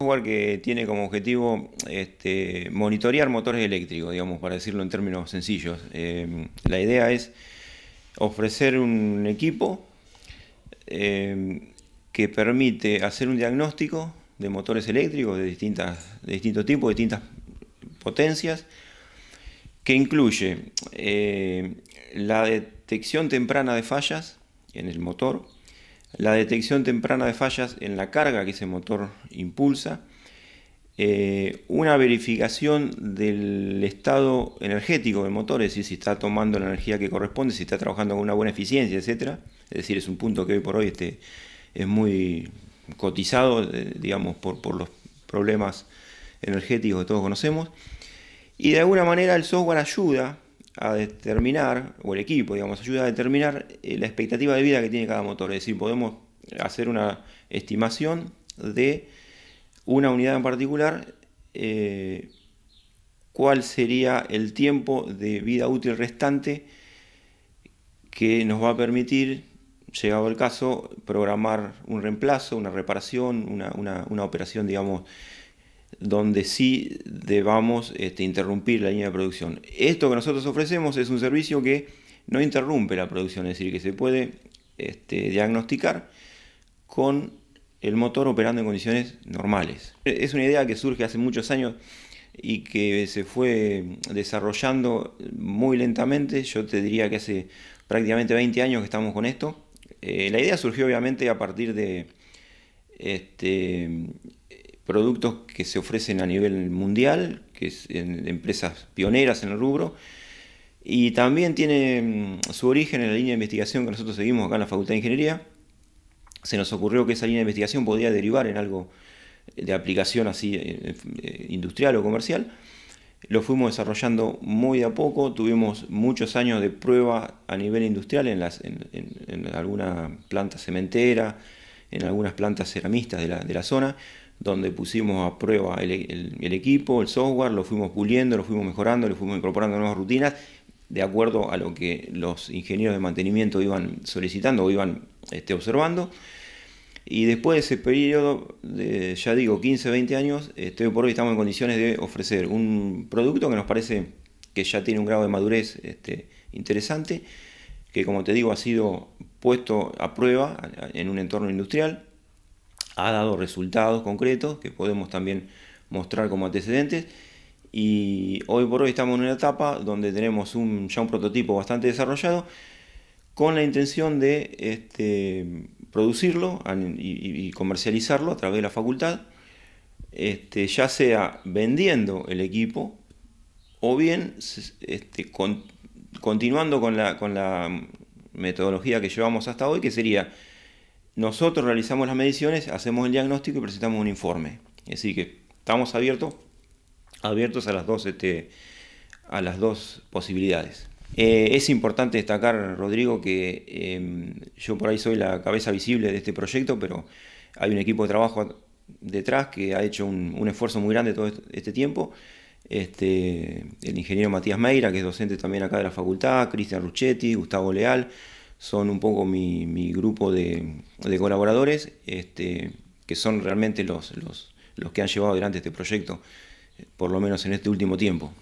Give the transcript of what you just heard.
software que tiene como objetivo este, monitorear motores eléctricos, digamos, para decirlo en términos sencillos. Em, la idea es ofrecer un equipo em, que permite hacer un diagnóstico de motores eléctricos de, distintos tipos, de distintas potencias, que incluye eh, la detección temprana de fallas en el motor, la detección temprana de fallas en la carga que ese motor impulsa, eh, una verificación del estado energético del motor, es decir, si está tomando la energía que corresponde, si está trabajando con una buena eficiencia, etc. Es decir, es un punto que hoy por hoy este, es muy cotizado, eh, digamos, por, por los problemas energéticos que todos conocemos. Y de alguna manera el software ayuda a determinar, o el equipo, digamos, ayuda a determinar eh, la expectativa de vida que tiene cada motor. Es decir, podemos hacer una estimación de una unidad en particular, eh, cuál sería el tiempo de vida útil restante que nos va a permitir, llegado el caso, programar un reemplazo, una reparación, una operación, digamos, donde sí debamos este, interrumpir la línea de producción. Esto que nosotros ofrecemos es un servicio que no interrumpe la producción, es decir, que se puede este, diagnosticar con el motor operando en condiciones normales. Es una idea que surge hace muchos años y que se fue desarrollando muy lentamente. Yo te diría que hace prácticamente 20 años que estamos con esto. Eh, la idea surgió obviamente a partir de este, productos que se ofrecen a nivel mundial, que es empresas pioneras en el rubro, y también tiene mm, su origen en la línea de investigación que nosotros seguimos acá en la Facultad de Ingeniería. Se nos ocurrió que esa línea de investigación podía derivar en algo de aplicación así eh, eh, industrial o comercial. Lo fuimos desarrollando muy a poco, tuvimos muchos años de prueba a nivel industrial en, las, en, en alguna planta cementera, en algunas plantas ceramistas de la, de la zona, donde pusimos a prueba el, equipo, el software, lo fuimos puliendo, lo fuimos mejorando, lo fuimos incorporando nuevas rutinas de acuerdo a lo que los ingenieros de mantenimiento iban solicitando o iban este, observando. Y después de ese periodo de, ya digo, 15, 20 años, este, por hoy estamos en condiciones de ofrecer un producto que nos parece que ya tiene un grado de madurez este, interesante, que como te digo ha sido puesto a prueba en un entorno industrial, ha dado resultados concretos que podemos también mostrar como antecedentes. Y hoy por hoy estamos en una etapa donde tenemos un, ya un prototipo bastante desarrollado con la intención de este, producirlo y, comercializarlo a través de la facultad, este, ya sea vendiendo el equipo o bien este, continuando con la, con la metodología que llevamos hasta hoy, que sería nosotros realizamos las mediciones, hacemos el diagnóstico y presentamos un informe. Es decir, que estamos abiertos, abiertos a las dos, este, a las dos posibilidades. Eh, es importante destacar, Rodrigo, que em, yo por ahí soy la cabeza visible de este proyecto, pero hay un equipo de trabajo detrás que ha hecho un, esfuerzo muy grande todo este, este tiempo. Este, el ingeniero Matías Meira, que es docente también acá de la facultad, Cristian Ruchetti, Gustavo Leal, son un poco mi, mi grupo de, colaboradores, este, que son realmente los, los, los que han llevado adelante este proyecto, por lo menos en este último tiempo.